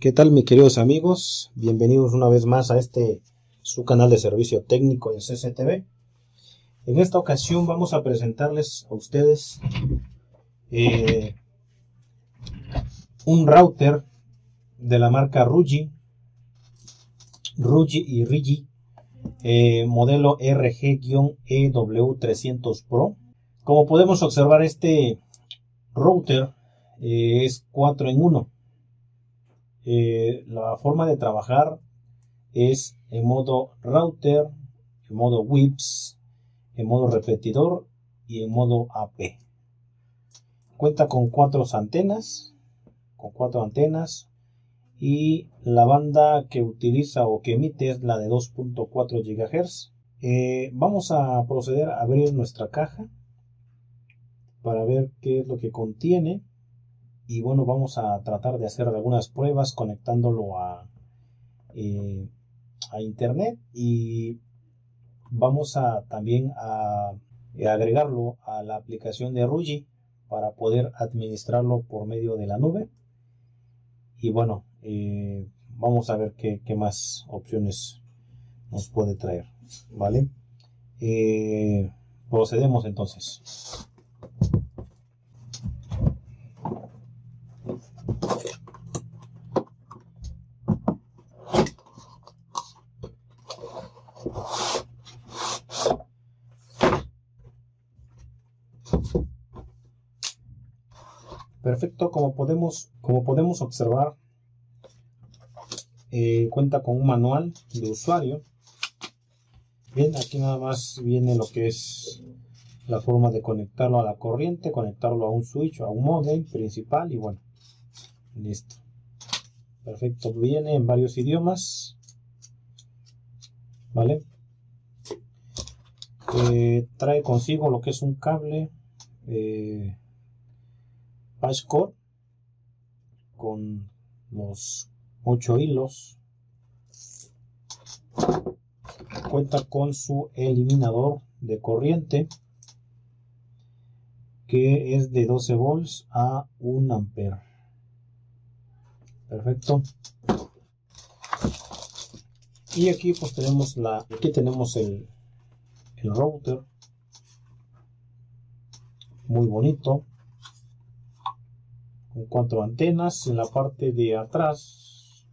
¿Qué tal mis queridos amigos? Bienvenidos una vez más a este su canal de servicio técnico en CCTV. En esta ocasión vamos a presentarles a ustedes eh, un router de la marca Ruji, Ruji y Rigi, eh, modelo RG-EW300 Pro. Como podemos observar este router eh, es 4 en 1 eh, la forma de trabajar es en modo router, en modo WIPS, en modo repetidor y en modo AP. Cuenta con cuatro antenas, con cuatro antenas y la banda que utiliza o que emite es la de 2.4 GHz. Eh, vamos a proceder a abrir nuestra caja para ver qué es lo que contiene y bueno, vamos a tratar de hacer algunas pruebas conectándolo a, eh, a internet y vamos a también a, eh, agregarlo a la aplicación de Rugi para poder administrarlo por medio de la nube y bueno eh, vamos a ver qué, más opciones nos puede traer vale procedemos entonces Perfecto, como podemos, como podemos observar, eh, cuenta con un manual de usuario. Bien, aquí nada más viene lo que es la forma de conectarlo a la corriente, conectarlo a un switch, a un modem principal y bueno, listo. Perfecto, viene en varios idiomas. ¿Vale? Eh, trae consigo lo que es un cable. Eh, core con los 8 hilos. Cuenta con su eliminador de corriente que es de 12 volts a 1 ampere. Perfecto. Y aquí pues tenemos la aquí tenemos el router muy bonito cuatro antenas en la parte de atrás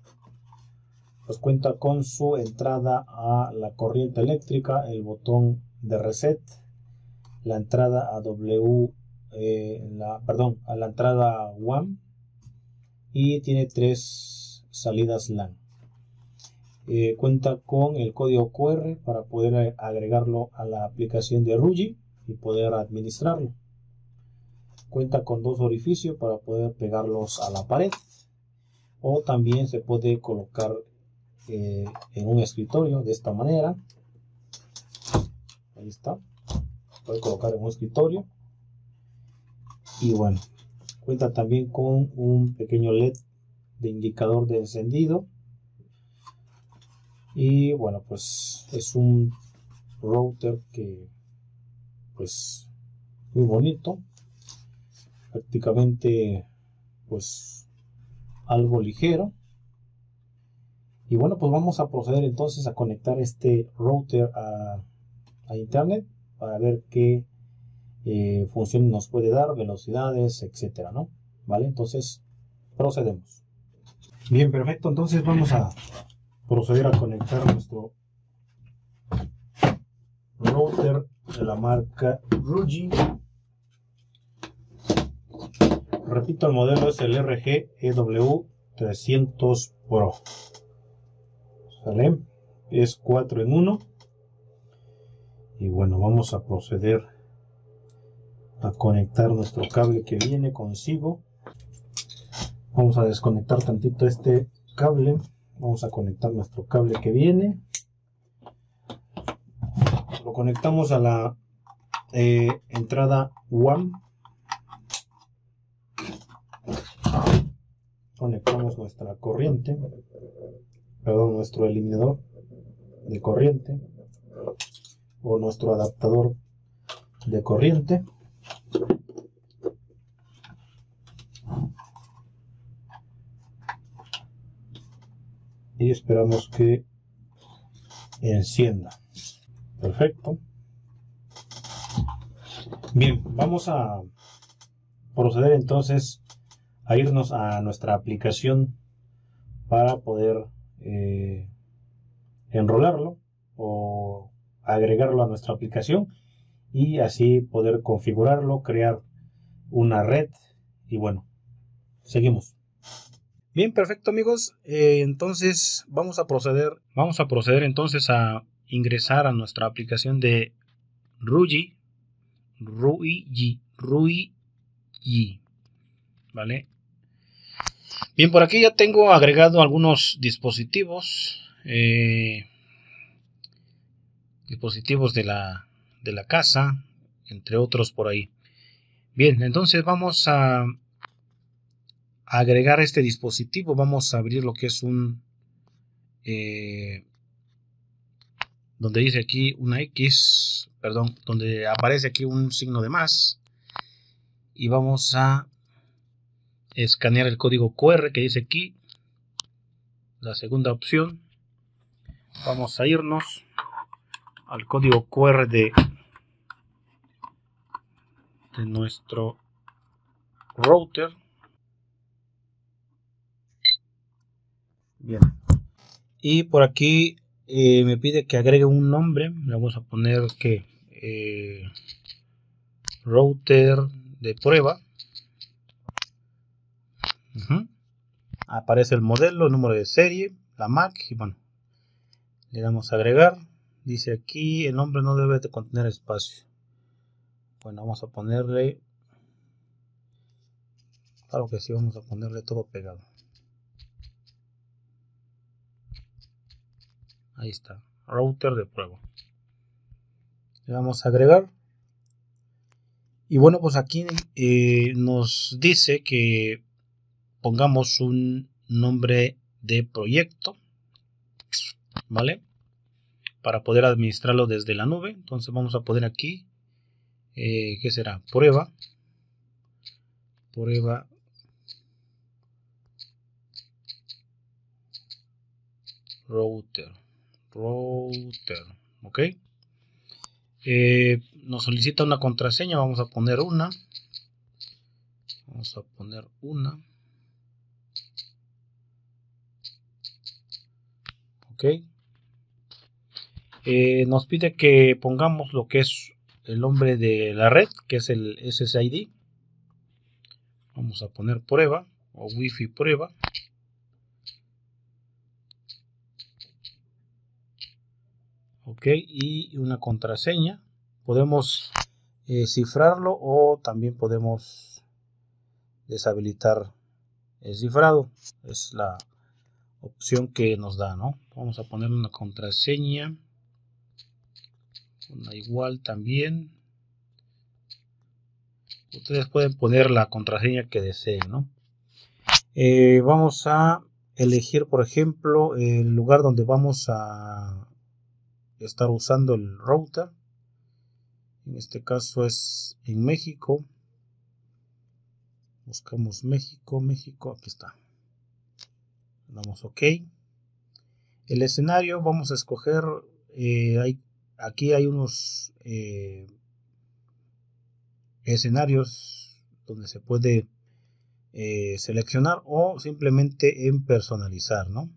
pues cuenta con su entrada a la corriente eléctrica el botón de reset la entrada a W eh, perdón a la entrada WAN y tiene tres salidas LAN eh, cuenta con el código QR para poder agregarlo a la aplicación de Rugi y poder administrarlo Cuenta con dos orificios para poder pegarlos a la pared. O también se puede colocar eh, en un escritorio de esta manera. Ahí está. Puede colocar en un escritorio. Y bueno, cuenta también con un pequeño LED de indicador de encendido. Y bueno, pues es un router que pues muy bonito prácticamente pues algo ligero y bueno pues vamos a proceder entonces a conectar este router a, internet para ver qué eh, función nos puede dar velocidades etcétera no vale entonces procedemos bien perfecto entonces vamos a proceder a conectar nuestro router de la marca Rugi repito, el modelo es el RG 300 e Pro. Es 4 en 1. Y bueno, vamos a proceder a conectar nuestro cable que viene consigo. Vamos a desconectar tantito este cable. Vamos a conectar nuestro cable que viene. Lo conectamos a la eh, entrada WAM conectamos nuestra corriente, perdón, nuestro eliminador de corriente o nuestro adaptador de corriente. Y esperamos que encienda. Perfecto. Bien, vamos a proceder entonces a irnos a nuestra aplicación para poder eh, enrolarlo o agregarlo a nuestra aplicación y así poder configurarlo, crear una red y bueno, seguimos. Bien, perfecto amigos. Eh, entonces vamos a proceder. Vamos a proceder entonces a ingresar a nuestra aplicación de Ruji. Ruigi, Ruigi. ¿Vale? Bien, por aquí ya tengo agregado algunos dispositivos. Eh, dispositivos de la, de la casa, entre otros por ahí. Bien, entonces vamos a agregar este dispositivo. Vamos a abrir lo que es un... Eh, donde dice aquí una X, perdón, donde aparece aquí un signo de más. Y vamos a escanear el código QR que dice aquí. La segunda opción. Vamos a irnos al código QR de, de nuestro router. Bien. Y por aquí eh, me pide que agregue un nombre. Le vamos a poner que eh, router de prueba. Aparece el modelo, el número de serie, la MAC y bueno, le damos a agregar. Dice aquí el nombre no debe de contener espacio. Bueno, vamos a ponerle, claro que sí, vamos a ponerle todo pegado. Ahí está, router de prueba. Le vamos a agregar. Y bueno, pues aquí eh, nos dice que pongamos un nombre de proyecto, ¿vale? Para poder administrarlo desde la nube. Entonces vamos a poner aquí, eh, ¿qué será? Prueba. Prueba. Router. Router. ¿Ok? Eh, nos solicita una contraseña. Vamos a poner una. Vamos a poner una. ok eh, nos pide que pongamos lo que es el nombre de la red que es el SSID vamos a poner prueba o wifi prueba ok y una contraseña podemos eh, cifrarlo o también podemos deshabilitar el cifrado es la opción que nos da, ¿no? Vamos a poner una contraseña, una igual también. Ustedes pueden poner la contraseña que deseen, ¿no? Eh, vamos a elegir, por ejemplo, el lugar donde vamos a estar usando el router. En este caso es en México. Buscamos México, México, aquí está damos ok el escenario vamos a escoger eh, hay, aquí hay unos eh, escenarios donde se puede eh, seleccionar o simplemente en personalizar ¿no?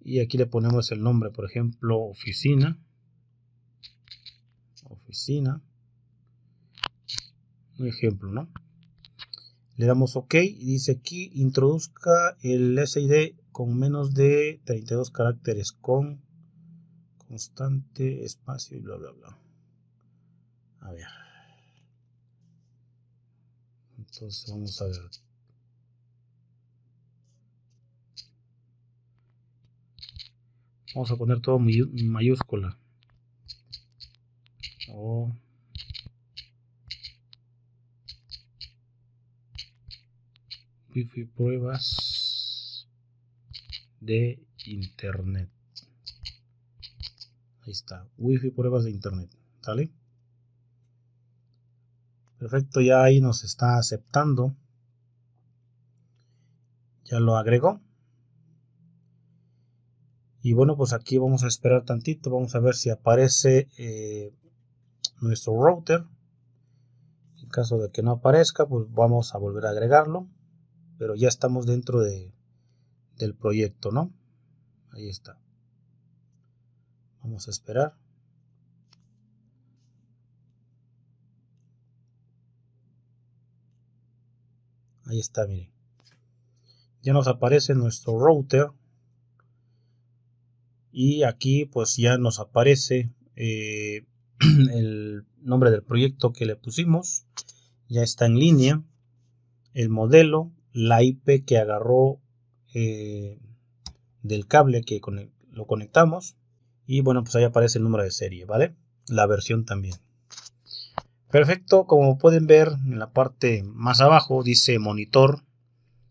y aquí le ponemos el nombre por ejemplo oficina oficina un ejemplo no le damos OK y dice aquí introduzca el SID con menos de 32 caracteres con constante espacio y bla bla bla. A ver. Entonces vamos a ver. Vamos a poner todo mayúscula. O oh. pruebas de internet. Ahí está, wifi pruebas de internet, Perfecto, ya ahí nos está aceptando. Ya lo agregó. Y bueno, pues aquí vamos a esperar tantito. Vamos a ver si aparece eh, nuestro router. En caso de que no aparezca, pues vamos a volver a agregarlo pero ya estamos dentro del proyecto, ¿no? Ahí está. Vamos a esperar. Ahí está, miren. Ya nos aparece nuestro router. Y aquí pues ya nos aparece eh, el nombre del proyecto que le pusimos. Ya está en línea. El modelo, la IP que agarró eh, del cable que lo conectamos. Y bueno, pues ahí aparece el número de serie, ¿vale? La versión también. Perfecto, como pueden ver en la parte más abajo dice monitor.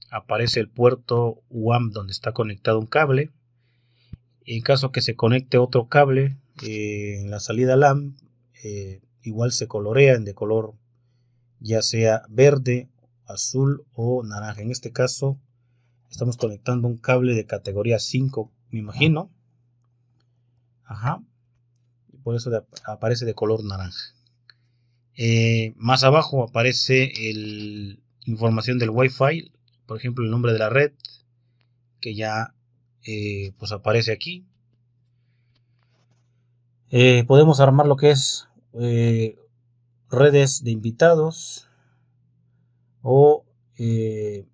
Aparece el puerto UAM donde está conectado un cable. En caso que se conecte otro cable eh, en la salida LAN, eh, igual se colorean de color ya sea verde azul o naranja. En este caso estamos conectando un cable de categoría 5, me imagino. Ajá. Por eso aparece de color naranja. Eh, más abajo aparece la información del Wi-Fi, por ejemplo el nombre de la red, que ya eh, pues aparece aquí. Eh, podemos armar lo que es redes de invitados, o eh,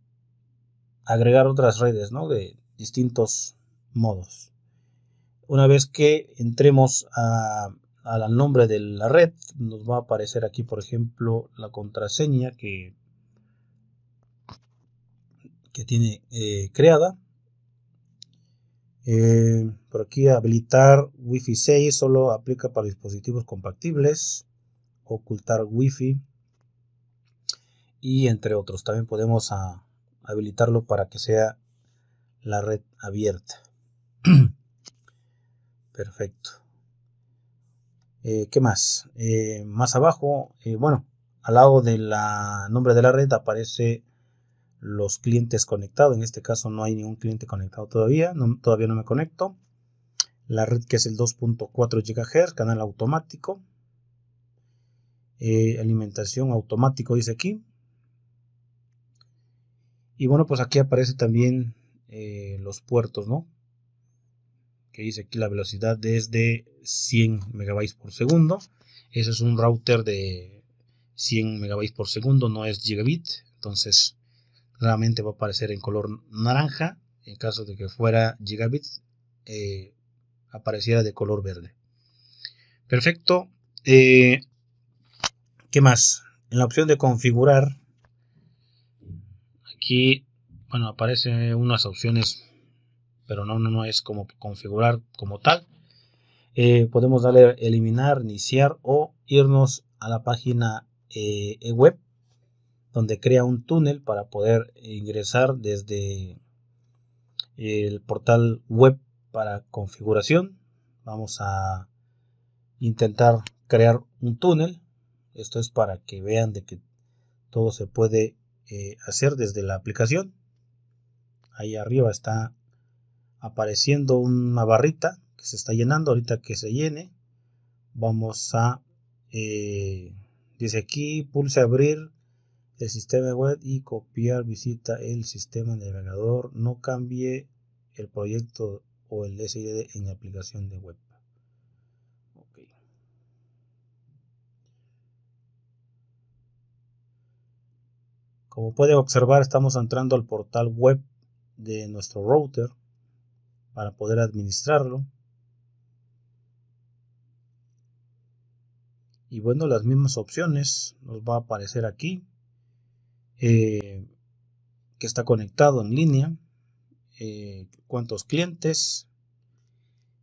agregar otras redes ¿no? de distintos modos. Una vez que entremos a, al nombre de la red, nos va a aparecer aquí, por ejemplo, la contraseña que, que tiene eh, creada. Eh, por aquí habilitar Wi-Fi 6 solo aplica para dispositivos compatibles. Ocultar Wi-Fi y entre otros. También podemos ah, habilitarlo para que sea la red abierta. Perfecto. Eh, ¿Qué más? Eh, más abajo, eh, bueno, al lado del nombre de la red aparece los clientes conectados. En este caso no hay ningún cliente conectado todavía, todavía no me conecto. La red que es el 2.4 GHz, canal automático. alimentación automático dice aquí. Y bueno, pues aquí aparece también eh, los puertos, ¿no? Que dice aquí la velocidad es de 100 megabytes por segundo. Ese es un router de 100 megabytes por segundo, no es gigabit. Entonces, realmente va a aparecer en color naranja. En caso de que fuera gigabit, eh, apareciera de color verde. Perfecto. Eh, ¿Qué más? En la opción de configurar, Aquí, bueno, aparecen unas opciones, pero no, no, no es como configurar como tal. Eh, podemos darle eliminar, iniciar o irnos a la página eh, e web donde crea un túnel para poder ingresar desde el portal web para configuración. Vamos a intentar crear un túnel. Esto es para que vean de que todo se puede eh, hacer desde la aplicación. Ahí arriba está apareciendo una barrita que se está llenando. Ahorita que se llene, vamos a... Eh, dice aquí, pulse abrir el sistema web y copiar visita el sistema navegador. No cambie el proyecto o el SID en aplicación de web. Como puede observar, estamos entrando al portal web de nuestro router para poder administrarlo. Y bueno, las mismas opciones nos va a aparecer aquí. Eh, que está conectado en línea. Eh, cuántos clientes.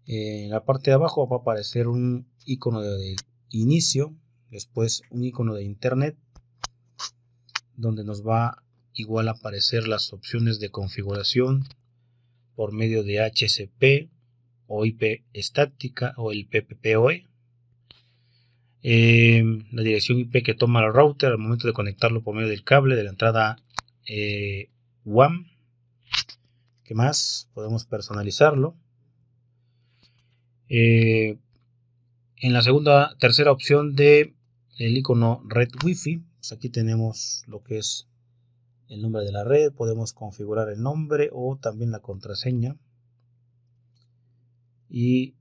Eh, en la parte de abajo va a aparecer un icono de inicio. Después un icono de internet donde nos va igual a aparecer las opciones de configuración por medio de HCP o IP estática o el PPPoE. Em, la dirección IP que toma el router al momento de conectarlo por medio del cable de la entrada eh, ¿Qué más? Podemos personalizarlo. Eh, en la segunda, tercera opción de el icono red fi pues aquí tenemos lo que es el nombre de la red, podemos configurar el nombre o también la contraseña. Y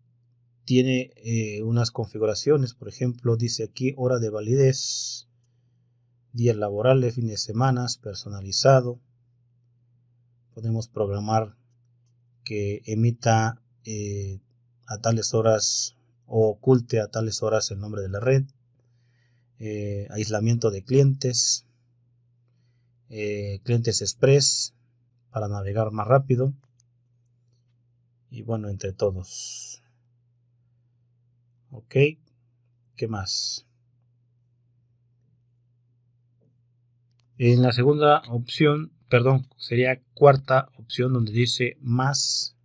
tiene eh, unas configuraciones, por ejemplo, dice aquí hora de validez, días laborales, fines de semana, personalizado. Podemos programar que emita eh, a tales horas o oculte a tales horas el nombre de la red. Eh, aislamiento de clientes, eh, clientes express para navegar más rápido y bueno, entre todos. Ok, ¿qué más? En la segunda opción, perdón, sería cuarta opción donde dice más.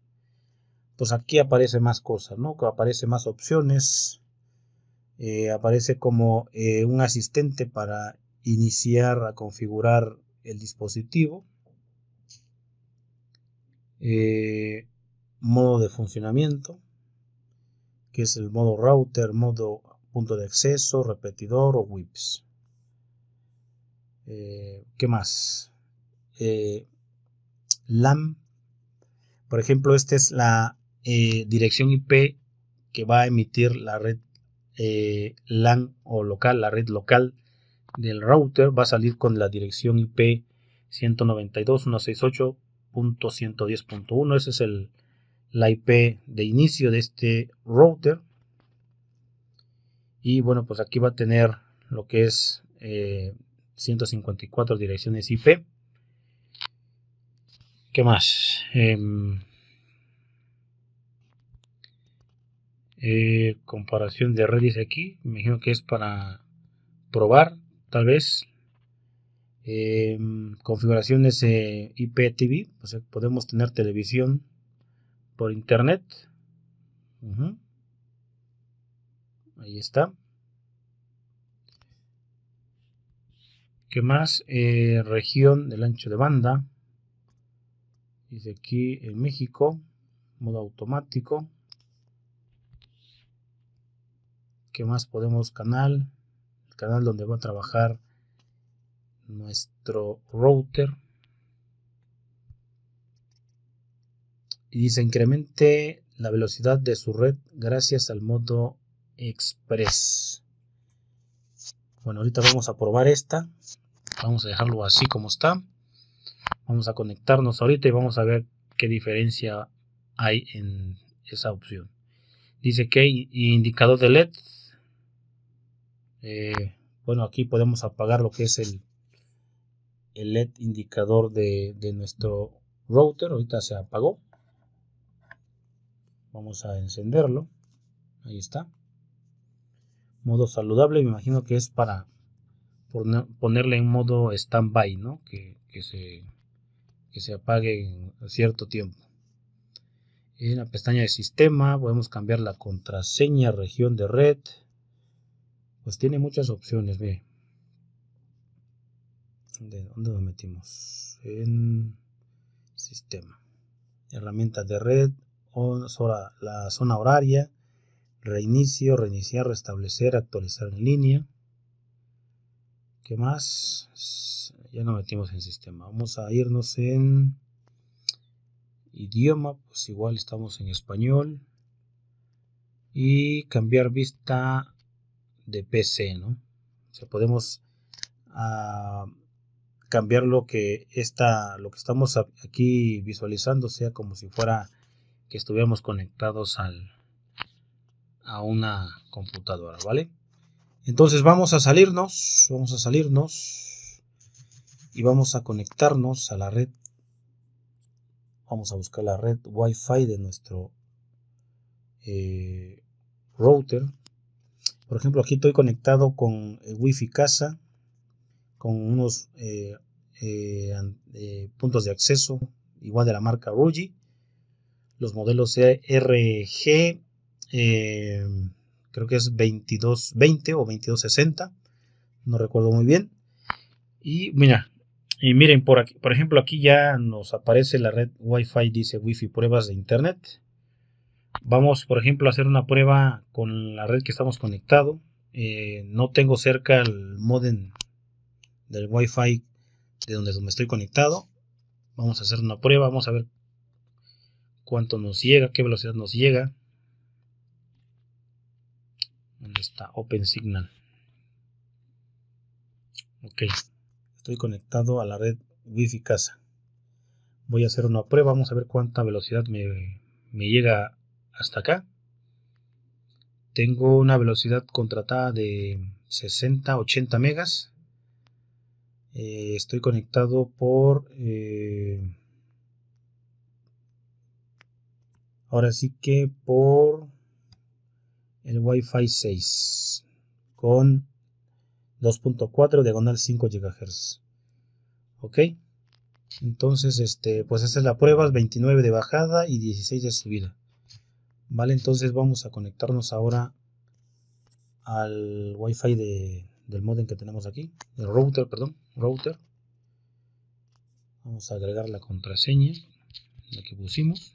Pues aquí aparece más cosas, ¿no? Aparece más opciones eh, aparece como eh, un asistente para iniciar a configurar el dispositivo. Eh, modo de funcionamiento, que es el modo router, modo punto de acceso, repetidor o WIPs. ¿Qué más? LAM. Por ejemplo, esta es la dirección IP que va a emitir la red eh, LAN o local, la red local del router va a salir con la dirección IP 192.168.110.1. esa es el, la IP de inicio de este router. Y bueno, pues aquí va a tener lo que es 154 eh, direcciones IP. ¿Qué más? Em, Eh, comparación de redes aquí, me imagino que es para probar, tal vez. Em, configuraciones eh, IPTV, podemos tener televisión por internet. Ahí está. ¿Qué más? Eh, región del ancho de banda. Dice aquí en México, modo automático. ¿Qué más podemos? Canal, el canal donde va a trabajar nuestro router. Y dice incremente la velocidad de su red gracias al modo express. Bueno, ahorita vamos a probar esta. Vamos a dejarlo así como está. Vamos a conectarnos ahorita y vamos a ver qué diferencia hay en esa opción. Dice que indicador de LED eh, bueno, aquí podemos apagar lo que es el, LED indicador de, nuestro router. Ahorita se apagó. Vamos a encenderlo. Ahí está. Modo saludable, me imagino que es para ponerle en modo standby, ¿no? Que, se, que se apague en cierto tiempo. En la pestaña de sistema podemos cambiar la contraseña, región de red, pues tiene muchas opciones, ve. ¿De dónde nos metimos? En sistema. Herramientas de red, la zona horaria, reinicio, reiniciar, restablecer, actualizar en línea. ¿Qué más? Ya nos metimos en sistema. Vamos a irnos en idioma, pues igual estamos en español. Y cambiar vista de PC, ¿no? O sea, podemos ah, cambiar lo que, está, lo que estamos aquí visualizando, sea como si fuera que estuviéramos conectados al, a una computadora, ¿vale? Entonces vamos a salirnos, vamos a salirnos y vamos a conectarnos a la red. Vamos a buscar la red Wi-Fi de nuestro eh, router por ejemplo, aquí estoy conectado con eh, Wi-Fi casa, con unos eh, eh, puntos de acceso igual de la marca Ruji. Los modelos e, RG, creo que es 2220 o 2260, no recuerdo muy bien. Y mira, y miren, por, aquí, por ejemplo, aquí ya nos aparece la red Wi-Fi, dice Wi-Fi pruebas de Internet. Vamos, por ejemplo, a hacer una prueba con la red que estamos conectado. Eh, no tengo cerca el modem del Wi-Fi de donde me estoy conectado. Vamos a hacer una prueba, vamos a ver cuánto nos llega, qué velocidad nos llega. ¿Dónde está? Open Signal. Ok, estoy conectado a la red Wi-Fi casa. Voy a hacer una prueba, vamos a ver cuánta velocidad me, me llega hasta acá. Tengo una velocidad contratada de 60-80 megas. Eh, estoy conectado por... Eh, ahora sí que por el Wi-Fi 6 con 2.4 diagonal 5 GHz. Ok, entonces, este, pues esta es la prueba: 29 de bajada y 16 de subida. Vale, entonces vamos a conectarnos ahora al wifi de, del modem que tenemos aquí, el router, perdón, router. Vamos a agregar la contraseña, la que pusimos,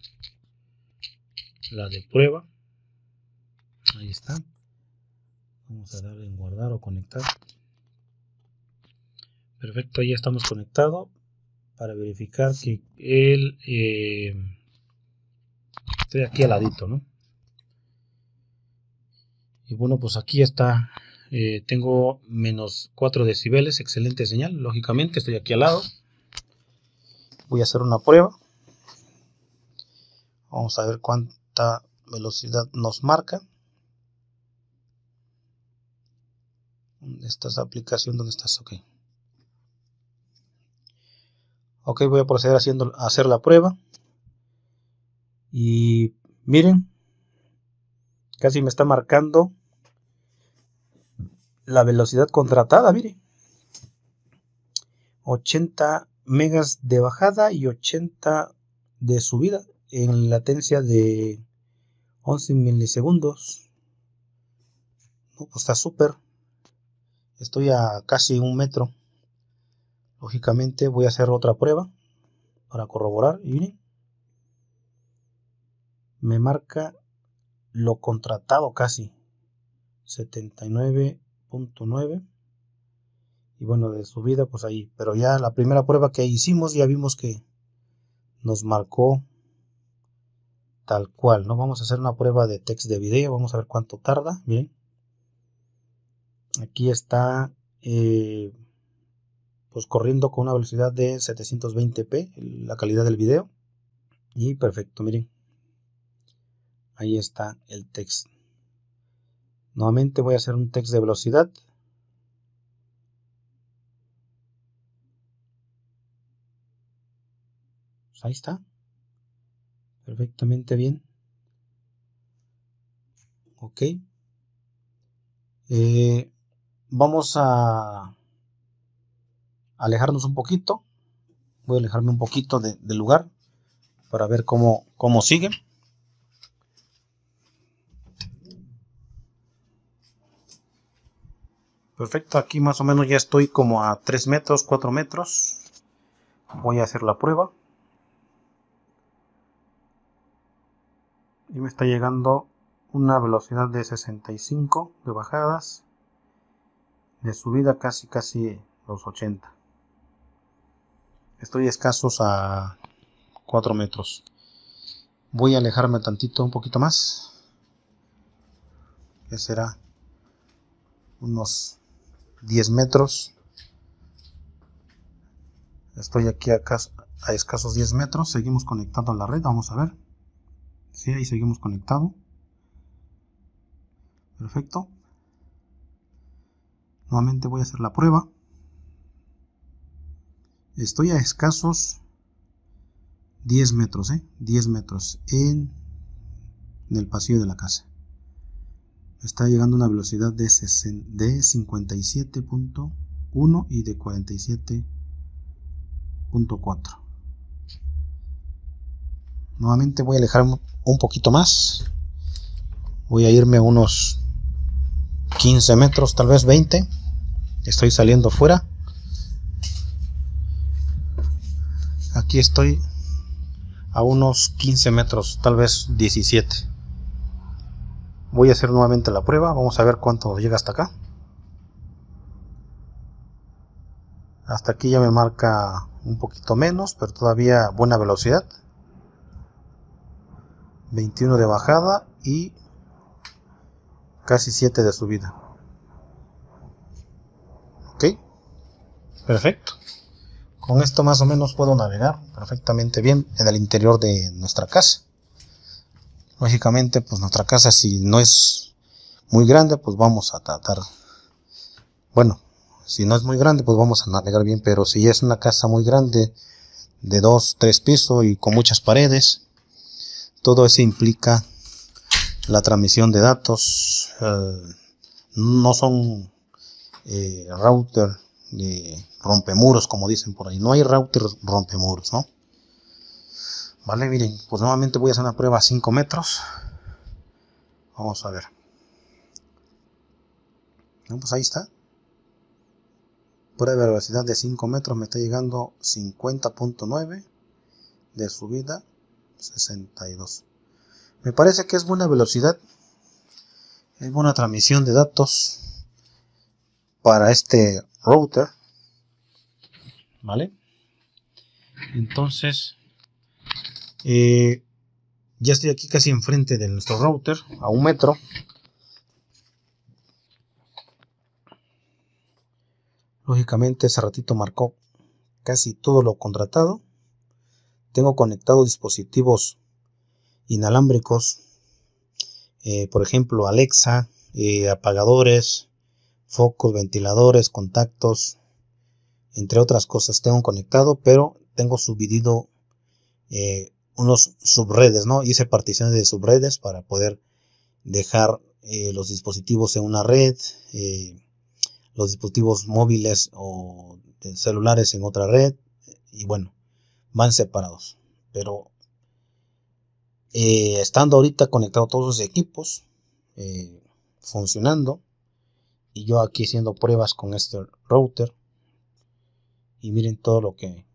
la de prueba. Ahí está. Vamos a darle en guardar o conectar. Perfecto, ya estamos conectados para verificar que el eh, estoy aquí al ladito, ¿no? Y bueno, pues aquí está, eh, tengo menos 4 decibeles, excelente señal, lógicamente, estoy aquí al lado. Voy a hacer una prueba. Vamos a ver cuánta velocidad nos marca. Esta es la aplicación donde estás, ok. Ok, voy a proceder haciendo, a hacer la prueba. Y miren, casi me está marcando la velocidad contratada, miren. 80 megas de bajada y 80 de subida en latencia de 11 milisegundos. No, pues está súper. Estoy a casi un metro. Lógicamente voy a hacer otra prueba para corroborar. Y miren, me marca lo contratado casi 79.9 y bueno de subida pues ahí pero ya la primera prueba que hicimos ya vimos que nos marcó tal cual no vamos a hacer una prueba de text de video vamos a ver cuánto tarda bien aquí está eh, pues corriendo con una velocidad de 720p la calidad del video y perfecto miren Ahí está el texto. Nuevamente voy a hacer un text de velocidad. Pues ahí está. Perfectamente bien. Ok. Eh, vamos a alejarnos un poquito. Voy a alejarme un poquito del lugar para ver cómo, cómo sigue. Perfecto, aquí más o menos ya estoy como a 3 metros, 4 metros. Voy a hacer la prueba. Y me está llegando una velocidad de 65 de bajadas. De subida casi casi los 80. Estoy escasos a 4 metros. Voy a alejarme tantito, un poquito más. Que será unos 10 metros. Estoy aquí a, escasos 10 metros. Seguimos conectando a la red. Vamos a ver. Sí, ahí seguimos conectado. Perfecto. Nuevamente voy a hacer la prueba. Estoy a escasos 10 metros, ¿eh? 10 metros en el pasillo de la casa está llegando a una velocidad de, 57.1 y de 47.4. Nuevamente voy a alejarme un poquito más. Voy a irme a unos 15 metros, tal vez 20. Estoy saliendo fuera. Aquí estoy a unos 15 metros, tal vez 17. Voy a hacer nuevamente la prueba, vamos a ver cuánto llega hasta acá. Hasta aquí ya me marca un poquito menos, pero todavía buena velocidad. 21 de bajada y casi 7 de subida. Ok, perfecto. Con esto más o menos puedo navegar perfectamente bien en el interior de nuestra casa lógicamente pues nuestra casa si no es muy grande pues vamos a tratar bueno si no es muy grande pues vamos a navegar bien pero si es una casa muy grande de dos tres pisos y con muchas paredes todo eso implica la transmisión de datos eh, no son eh, router de rompemuros como dicen por ahí no hay router rompemuros no Vale, miren, pues nuevamente voy a hacer una prueba a 5 metros. Vamos a ver. pues ahí está. Prueba de velocidad de 5 metros me está llegando 50.9. De subida 62. Me parece que es buena velocidad. Es buena transmisión de datos para este router. ¿Vale? Entonces, eh, ya estoy aquí casi enfrente de nuestro router, a un metro. Lógicamente ese ratito marcó casi todo lo contratado. Tengo conectados dispositivos inalámbricos, eh, por ejemplo Alexa, eh, apagadores, focos, ventiladores, contactos, entre otras cosas tengo conectado, pero tengo subido eh, unos subredes, ¿no? Hice particiones de subredes para poder dejar eh, los dispositivos en una red, eh, los dispositivos móviles o celulares en otra red, y bueno, van separados. Pero eh, estando ahorita conectado todos los equipos, funcionando, y yo aquí haciendo pruebas con este router, y miren todo lo que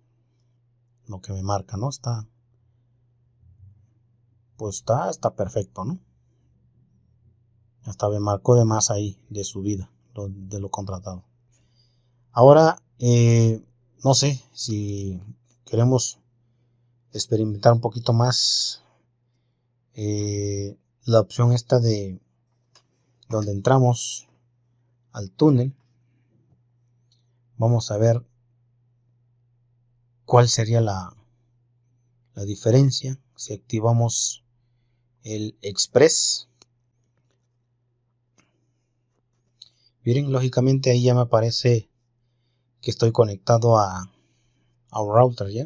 lo que me marca, ¿no? Está pues está, está perfecto, ¿no? Hasta me marcó de más ahí, de subida. de lo contratado. Ahora, eh, no sé si queremos experimentar un poquito más eh, la opción esta de donde entramos al túnel. Vamos a ver cuál sería la, la diferencia si activamos el Express. Miren, lógicamente ahí ya me aparece que estoy conectado a, un router ya.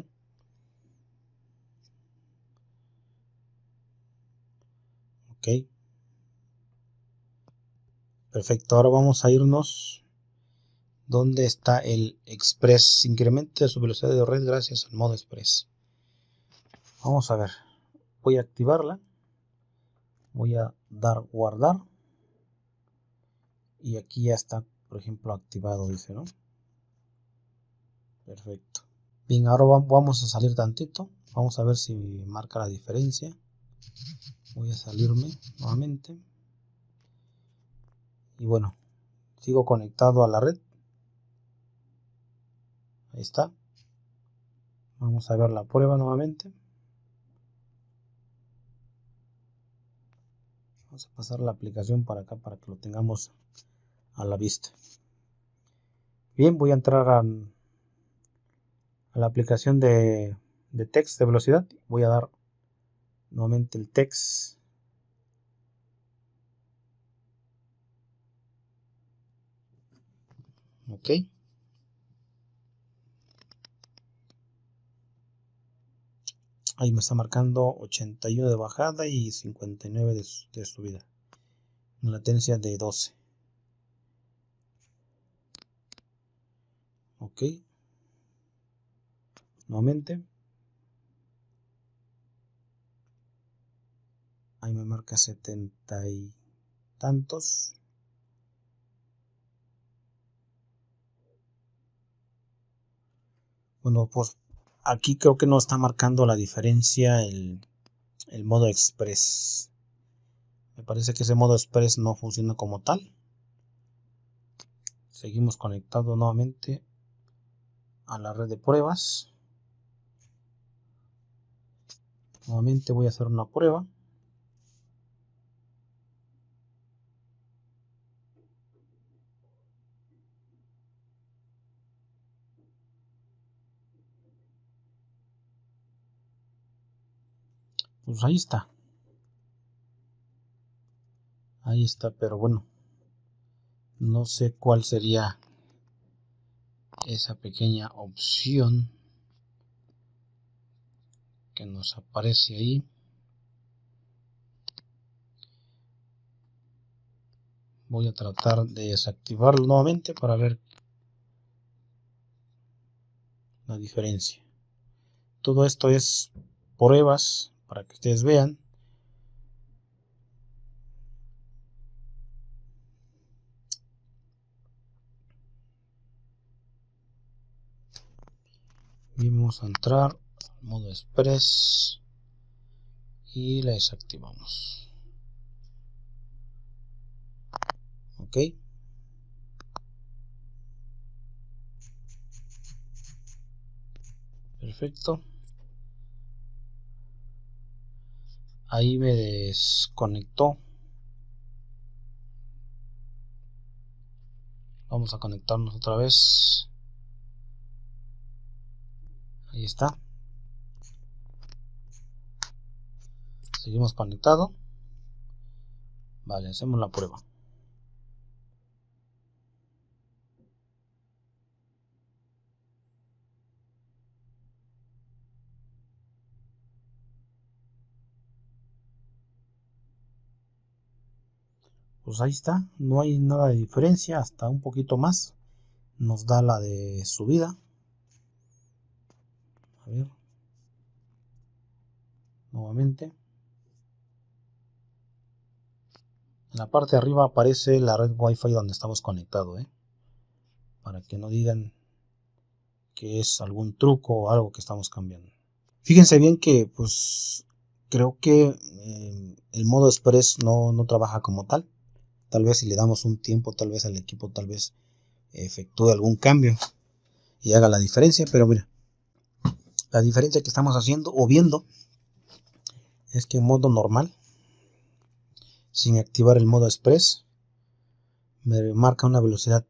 Ok. Perfecto, ahora vamos a irnos donde está el Express. incrementa su velocidad de red gracias al modo Express. Vamos a ver. Voy a activarla voy a dar guardar y aquí ya está por ejemplo activado dice no perfecto bien ahora vamos a salir tantito vamos a ver si marca la diferencia voy a salirme nuevamente y bueno sigo conectado a la red ahí está vamos a ver la prueba nuevamente vamos a pasar la aplicación para acá para que lo tengamos a la vista bien voy a entrar a, la aplicación de, de text de velocidad voy a dar nuevamente el text ok Ahí me está marcando 81 de bajada y 59 de, de subida. Una latencia de 12. Ok. Nuevamente. Ahí me marca 70 y tantos. Bueno, pues aquí creo que no está marcando la diferencia el, modo express. Me parece que ese modo express no funciona como tal. Seguimos conectados nuevamente a la red de pruebas. Nuevamente voy a hacer una prueba. pues ahí está. Ahí está, pero bueno. No sé cuál sería esa pequeña opción que nos aparece ahí. Voy a tratar de desactivarlo nuevamente para ver la diferencia. Todo esto es pruebas para que ustedes vean. vimos a entrar al modo express y la desactivamos. Ok. Perfecto. ahí me desconectó vamos a conectarnos otra vez ahí está seguimos conectado vale hacemos la prueba pues ahí está, no hay nada de diferencia, hasta un poquito más nos da la de subida. A ver. Nuevamente. En la parte de arriba aparece la red Wi-Fi donde estamos conectados, ¿eh? para que no digan que es algún truco o algo que estamos cambiando. Fíjense bien que pues creo que eh, el modo express no trabaja como tal Tal vez si le damos un tiempo, tal vez al equipo, tal vez efectúe algún cambio y haga la diferencia. Pero mira, la diferencia que estamos haciendo o viendo es que en modo normal, sin activar el modo express, me marca una velocidad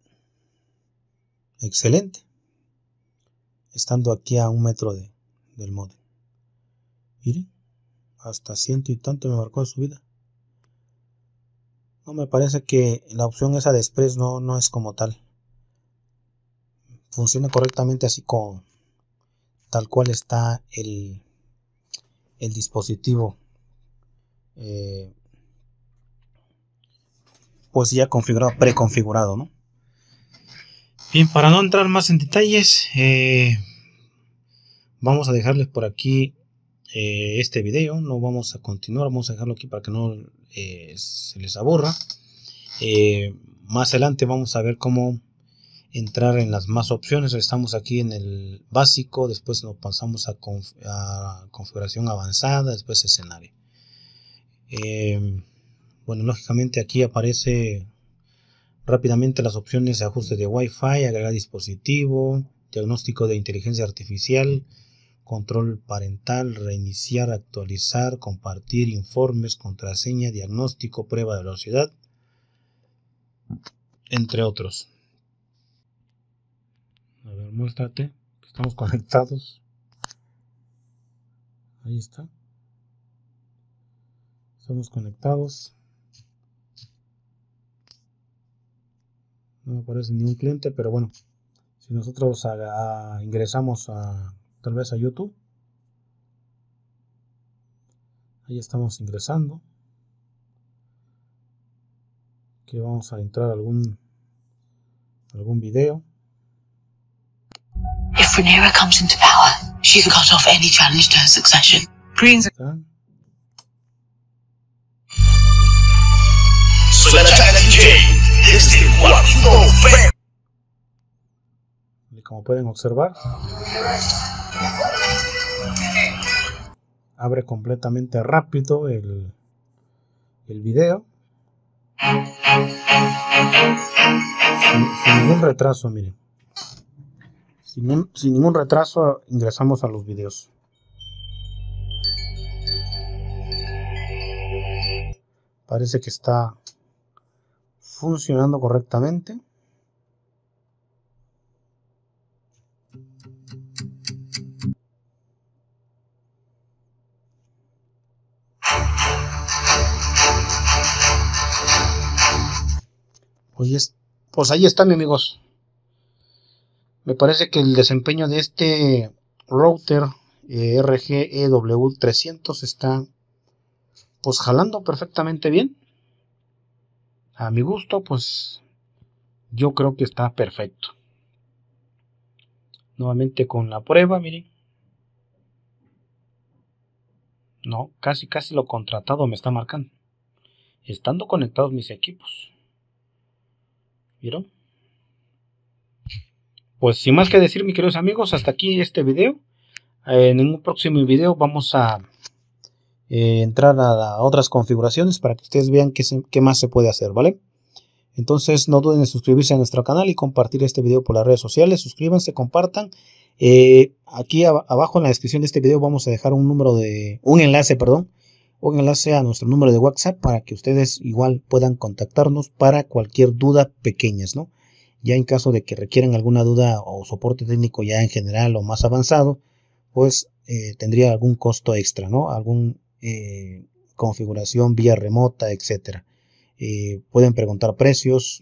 excelente estando aquí a un metro de, del modo Miren, hasta ciento y tanto me marcó la subida. No, me parece que la opción esa de Express no, no es como tal. Funciona correctamente así con tal cual está el, el dispositivo. Eh, pues ya configurado, preconfigurado, ¿no? Bien, para no entrar más en detalles, eh, vamos a dejarles por aquí eh, este video. No vamos a continuar, vamos a dejarlo aquí para que no eh, se les aburra. Eh, más adelante vamos a ver cómo entrar en las más opciones. Estamos aquí en el básico, después nos pasamos a, configuración avanzada, después escenario. Eh, bueno, lógicamente aquí aparece rápidamente las opciones de ajuste de Wi-Fi, agregar dispositivo, diagnóstico de inteligencia artificial, control parental, reiniciar, actualizar, compartir informes, contraseña, diagnóstico, prueba de velocidad, entre otros. A ver, muéstrate, estamos conectados. Ahí está. Estamos conectados. No aparece ningún cliente, pero bueno, si nosotros ingresamos a tal vez a YouTube. Ahí estamos ingresando. Que vamos a entrar a algún algún video. If Rhaenyra comes into power, she's cut off any challenge to her succession. Greens. como pueden observar. Abre completamente rápido el, el video. Sin, ningún retraso, miren. Sin, sin ningún retraso ingresamos a los videos. Parece que está funcionando correctamente. Pues, pues ahí están, amigos. Me parece que el desempeño de este router eh, RGEW300 está pues jalando perfectamente bien. A mi gusto, pues yo creo que está perfecto. Nuevamente con la prueba, miren. No, casi casi lo contratado me está marcando. Estando conectados mis equipos. Pues sin más que decir, mis queridos amigos, hasta aquí este video. Eh, en un próximo video vamos a eh, entrar a, otras configuraciones para que ustedes vean qué, más se puede hacer, ¿vale? Entonces no duden en suscribirse a nuestro canal y compartir este video por las redes sociales. Suscríbanse, compartan. Eh, aquí abajo en la descripción de este video vamos a dejar un número de un enlace, perdón, o enlace a nuestro número de WhatsApp para que ustedes igual puedan contactarnos para cualquier duda pequeñas, ¿no? Ya en caso de que requieran alguna duda o soporte técnico ya en general o más avanzado, pues eh, tendría algún costo extra, ¿no? Algún eh, configuración vía remota, etcétera. Eh, pueden preguntar precios,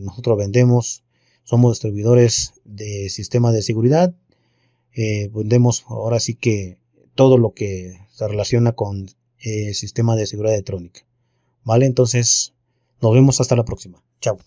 nosotros vendemos, somos distribuidores de sistemas de seguridad, vendemos ahora sí que todo lo que se relaciona con eh, sistema de seguridad electrónica. ¿Vale? Entonces, nos vemos hasta la próxima. Chao.